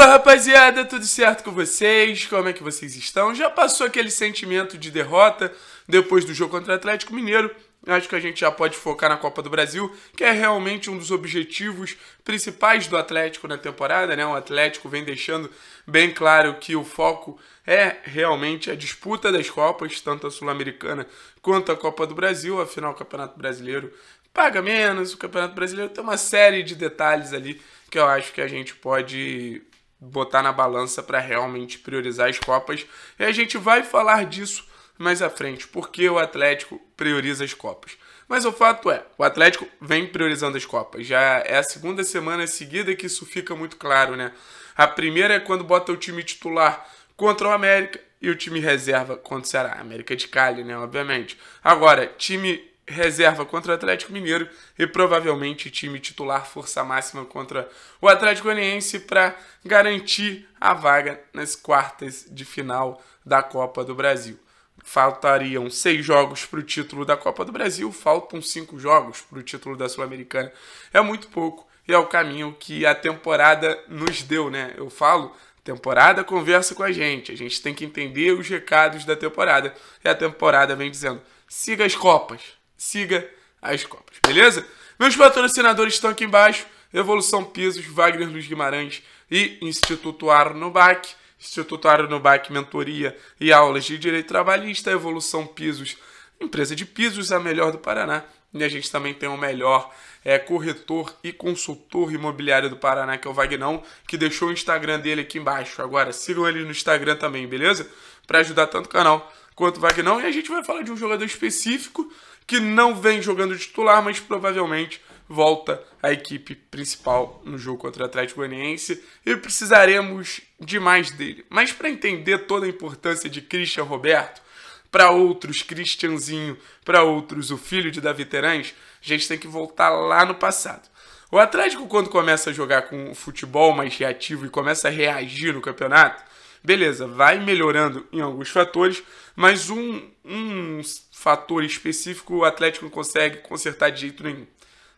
Fala rapaziada, tudo certo com vocês? Como é que vocês estão? Já passou aquele sentimento de derrota depois do jogo contra o Atlético Mineiro? Acho que a gente já pode focar na Copa do Brasil, que é realmente um dos objetivos principais do Atlético na temporada, né? O Atlético vem deixando bem claro que o foco é realmente a disputa das Copas, tanto a Sul-Americana quanto a Copa do Brasil, afinal o Campeonato Brasileiro paga menos, o Campeonato Brasileiro tem uma série de detalhes ali que eu acho que a gente pode botar na balança para realmente priorizar as Copas. E a gente vai falar disso mais à frente, porque o Atlético prioriza as Copas. Mas o fato é, o Atlético vem priorizando as Copas. Já é a segunda semana seguida que isso fica muito claro, né? A primeira é quando bota o time titular contra o América e o time reserva contra o Ceará. América de Cali, né? Obviamente. Agora, time reserva contra o Atlético Mineiro e provavelmente time titular força máxima contra o Atlético Goianiense para garantir a vaga nas quartas de final da Copa do Brasil. Faltariam seis jogos para o título da Copa do Brasil, faltam cinco jogos para o título da Sul-Americana. É muito pouco e é o caminho que a temporada nos deu, né? Eu falo, temporada conversa com a gente, a gente tem que entender os recados da temporada e a temporada vem dizendo: siga as Copas, siga as Copas, beleza? Meus patrocinadores estão aqui embaixo: Evolução Pisos, Wagner Luiz Guimarães e Instituto Arnobac. Instituto Arnobac, mentoria e aulas de direito trabalhista, Evolução Pisos, empresa de pisos, a melhor do Paraná. E a gente também tem o melhor é, corretor e consultor imobiliário do Paraná, que é o Vagnão, que deixou o Instagram dele aqui embaixo. Agora sigam ele no Instagram também, beleza? Para ajudar tanto o canal quanto o Vagnão. E a gente vai falar de um jogador específico que não vem jogando titular, mas provavelmente volta à equipe principal no jogo contra o Atlético Goianiense e precisaremos de mais dele. Mas para entender toda a importância de Christian Roberto, para outros Christianzinho, para outros o filho de Davi Terães, a gente tem que voltar lá no passado. O Atlético, quando começa a jogar com futebol mais reativo e começa a reagir no campeonato, beleza, vai melhorando em alguns fatores, mas um, um fator específico o Atlético não consegue consertar de jeito nenhum: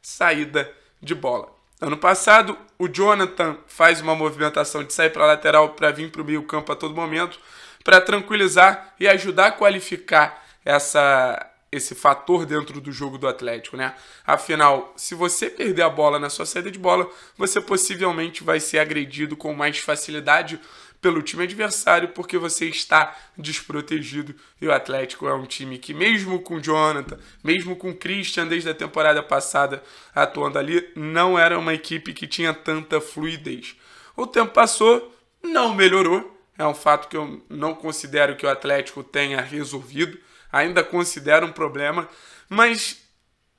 saída de bola. Ano passado, o Jonathan faz uma movimentação de sair para a lateral para vir para o meio-campo a todo momento, para tranquilizar e ajudar a qualificar essa, esse fator dentro do jogo do Atlético, né? Afinal, se você perder a bola na sua saída de bola, você possivelmente vai ser agredido com mais facilidade pelo time adversário porque você está desprotegido. E o Atlético é um time que, mesmo com Jonathan, mesmo com Christian desde a temporada passada atuando ali, não era uma equipe que tinha tanta fluidez. O tempo passou, não melhorou. É um fato que eu não considero que o Atlético tenha resolvido. Ainda considero um problema, mas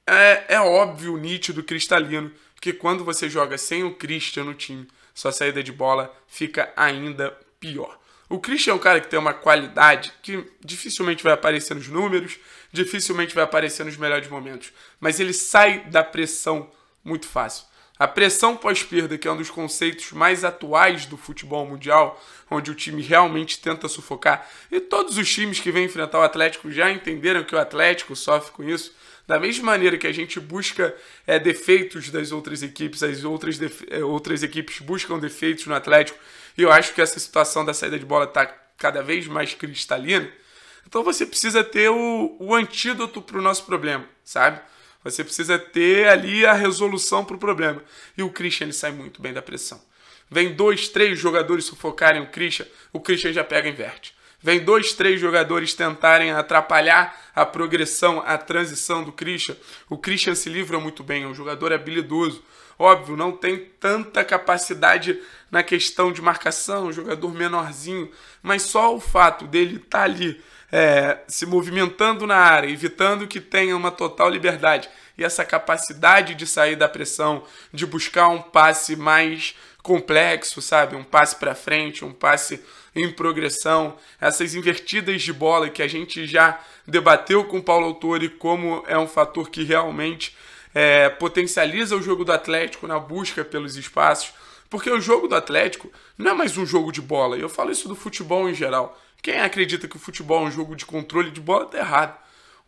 é, é óbvio, nítido, cristalino porque quando você joga sem o Christian no time, sua saída de bola fica ainda pior. O Christian é um cara que tem uma qualidade que dificilmente vai aparecer nos números, dificilmente vai aparecer nos melhores momentos, mas ele sai da pressão muito fácil. A pressão pós-perda, que é um dos conceitos mais atuais do futebol mundial, onde o time realmente tenta sufocar, e todos os times que vêm enfrentar o Atlético já entenderam que o Atlético sofre com isso, da mesma maneira que a gente busca é, defeitos das outras equipes, as outras, é, outras equipes buscam defeitos no Atlético, e eu acho que essa situação da saída de bola está cada vez mais cristalina. Então você precisa ter o, o antídoto para o nosso problema, sabe? Você precisa ter ali a resolução para o problema. E o Christian sai muito bem da pressão. Vem dois, três jogadores sufocarem o Christian, o Christian já pega e inverte. Vem dois, três jogadores tentarem atrapalhar a progressão, a transição do Christian. O Christian se livra muito bem, é um jogador habilidoso. Óbvio, não tem tanta capacidade na questão de marcação, um jogador menorzinho, mas só o fato dele estar tá ali é, se movimentando na área, evitando que tenha uma total liberdade e essa capacidade de sair da pressão, de buscar um passe mais complexo, sabe? Um passe para frente, um passe em progressão, essas invertidas de bola que a gente já debateu com o Paulo Autori como é um fator que realmente é, potencializa o jogo do Atlético na busca pelos espaços, porque o jogo do Atlético não é mais um jogo de bola, eu falo isso do futebol em geral. Quem acredita que o futebol é um jogo de controle de bola está errado.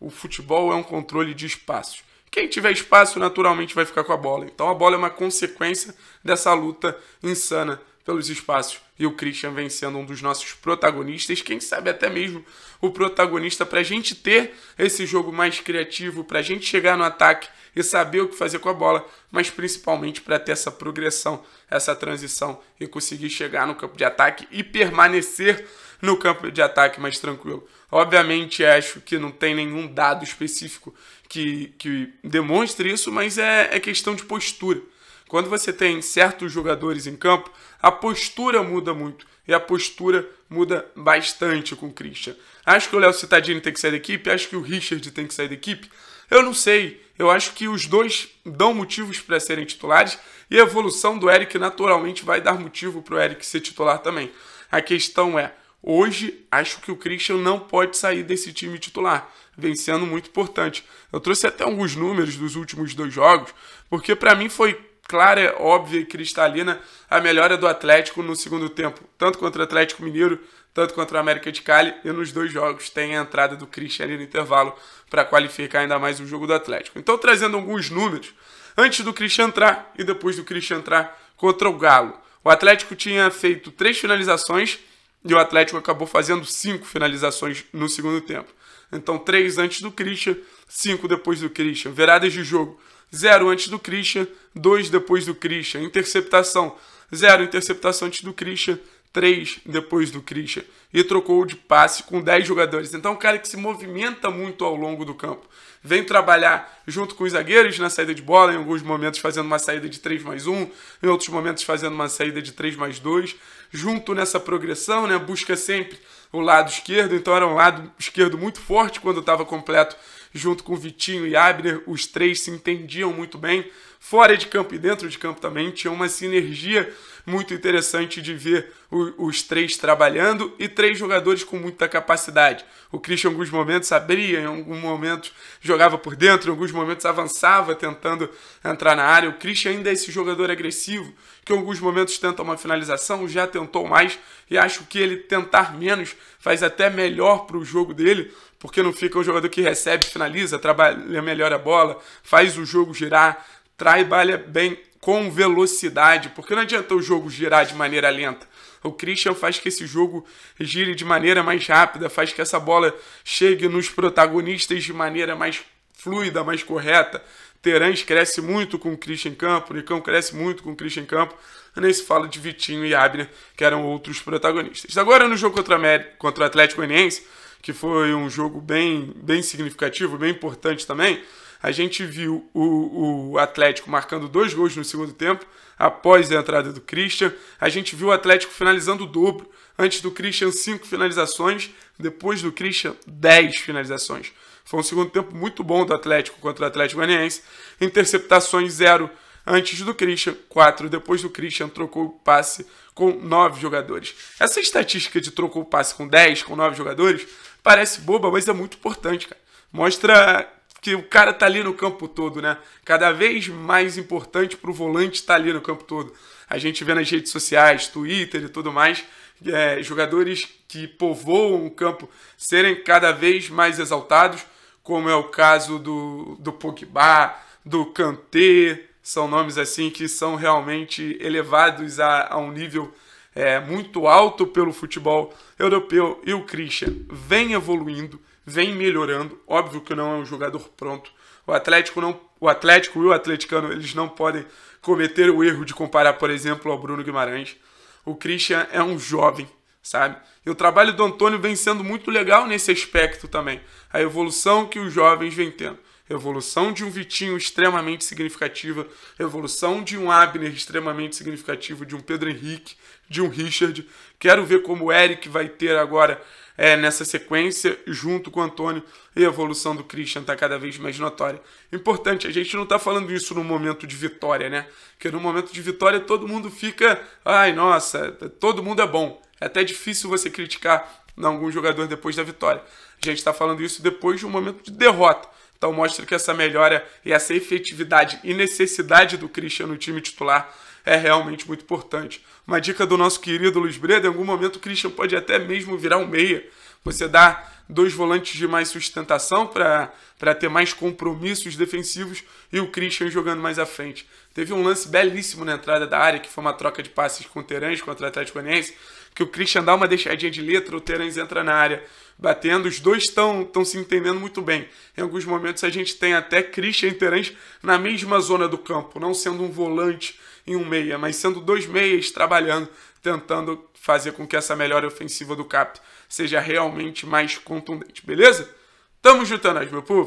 O futebol é um controle de espaços. Quem tiver espaço, naturalmente, vai ficar com a bola. Então a bola é uma consequência dessa luta insana pelos espaços. E o Christian vem sendo um dos nossos protagonistas, quem sabe até mesmo o protagonista para a gente ter esse jogo mais criativo, para a gente chegar no ataque e saber o que fazer com a bola, mas principalmente para ter essa progressão, essa transição e conseguir chegar no campo de ataque e permanecer no campo de ataque mais tranquilo. Obviamente, acho que não tem nenhum dado específico que, que demonstre isso, mas é, é questão de postura. Quando você tem certos jogadores em campo, a postura muda muito. E a postura muda bastante com o Christian. Acho que o Léo Cittadini tem que sair da equipe, acho que o Richard tem que sair da equipe. Eu não sei. Eu acho que os dois dão motivos para serem titulares e a evolução do Eric naturalmente vai dar motivo para o Eric ser titular também. A questão é, Hoje, acho que o Christian não pode sair desse time titular, vencendo muito importante. Eu trouxe até alguns números dos últimos dois jogos, porque para mim foi clara, óbvia e cristalina a melhora do Atlético no segundo tempo, tanto contra o Atlético Mineiro, tanto contra o América de Cali, e nos dois jogos tem a entrada do Christian ali no intervalo para qualificar ainda mais o jogo do Atlético. Então, trazendo alguns números, antes do Christian entrar e depois do Christian entrar contra o Galo. O Atlético tinha feito três finalizações e o Atlético acabou fazendo cinco finalizações no segundo tempo. Então, três antes do Christian, cinco depois do Christian. Viradas de jogo, zero antes do Christian, dois depois do Christian. Interceptação, zero interceptação antes do Christian, 3 depois do Christian e trocou de passe com 10 jogadores. Então, é um cara que se movimenta muito ao longo do campo. Vem trabalhar junto com os zagueiros na saída de bola, em alguns momentos fazendo uma saída de 3 mais 1, em outros momentos fazendo uma saída de 3 mais 2. Junto nessa progressão, né, busca sempre o lado esquerdo, então era um lado esquerdo muito forte quando estava completo junto com Vitinho e Abner, os três se entendiam muito bem, fora de campo e dentro de campo também, tinha uma sinergia muito interessante de ver os três trabalhando e três jogadores com muita capacidade. O Christian, em alguns momentos, abria, em alguns momentos jogava por dentro, em alguns momentos avançava tentando entrar na área. O Christian ainda é esse jogador agressivo que, em alguns momentos, tenta uma finalização, já tentou mais e acho que ele tentar menos faz até melhor para o jogo dele, porque não fica um jogador que recebe, finaliza, trabalha melhor a bola, faz o jogo girar, trabalha bem com velocidade, porque não adianta o jogo girar de maneira lenta. O Christian faz que esse jogo gire de maneira mais rápida, faz que essa bola chegue nos protagonistas de maneira mais fluida, mais correta. Terãs cresce muito com o Christian Campo, Nicão cresce muito com o Christian Campo. nem se fala de Vitinho e Abner, que eram outros protagonistas. Agora no jogo contra, contra o Atlético Goianiense, que foi um jogo bem, bem significativo, bem importante também, a gente viu o, o Atlético marcando dois gols no segundo tempo, após a entrada do Christian. A gente viu o Atlético finalizando o dobro. Antes do Christian, cinco finalizações. Depois do Christian, dez finalizações. Foi um segundo tempo muito bom do Atlético contra o Atlético Goianiense. Interceptações zero antes do Christian, 4 depois do Christian, trocou o passe com 9 jogadores. Essa estatística de trocou o passe com 10, com 9 jogadores, parece boba, mas é muito importante, cara. Mostra que o cara tá ali no campo todo, né? Cada vez mais importante para o volante estar tá ali no campo todo. A gente vê nas redes sociais, Twitter e tudo mais, é, jogadores que povoam o campo serem cada vez mais exaltados, como é o caso do, do Pogba, do Kanté, são nomes assim que são realmente elevados a, a um nível é, muito alto pelo futebol europeu e o Christian vem evoluindo, vem melhorando. Óbvio que não é um jogador pronto. O Atlético não, o Atlético e o atleticano, eles não podem cometer o erro de comparar, por exemplo, ao Bruno Guimarães. O Christian é um jovem, sabe? E o trabalho do Antônio vem sendo muito legal nesse aspecto também. A evolução que os jovens vêm tendo. Evolução de um Vitinho extremamente significativa, evolução de um Abner extremamente significativo, de um Pedro Henrique, de um Richard. Quero ver como o Eric vai ter agora é, nessa sequência, junto com o Antônio, e a evolução do Christian está cada vez mais notória. Importante, a gente não está falando isso no momento de vitória, né? Porque no momento de vitória todo mundo fica, ai nossa, todo mundo é bom. É até difícil você criticar algum jogador depois da vitória. A gente está falando isso depois de um momento de derrota. Então mostra que essa melhora e essa efetividade e necessidade do Christian no time titular é realmente muito importante. Uma dica do nosso querido Luiz Breda, em algum momento o Christian pode até mesmo virar um meia. Você dá dois volantes de mais sustentação para ter mais compromissos defensivos e o Christian jogando mais à frente. Teve um lance belíssimo na entrada da área, que foi uma troca de passes com o Terãs contra o Atlético Goianiense, que o Christian dá uma deixadinha de letra, o Terãs entra na área batendo, os dois estão se entendendo muito bem. Em alguns momentos a gente tem até Christian e Terãs na mesma zona do campo, não sendo um volante em um meia, mas sendo dois meias trabalhando, tentando fazer com que essa melhora ofensiva do CAP seja realmente mais contundente, beleza? Tamo juntando, é meu povo!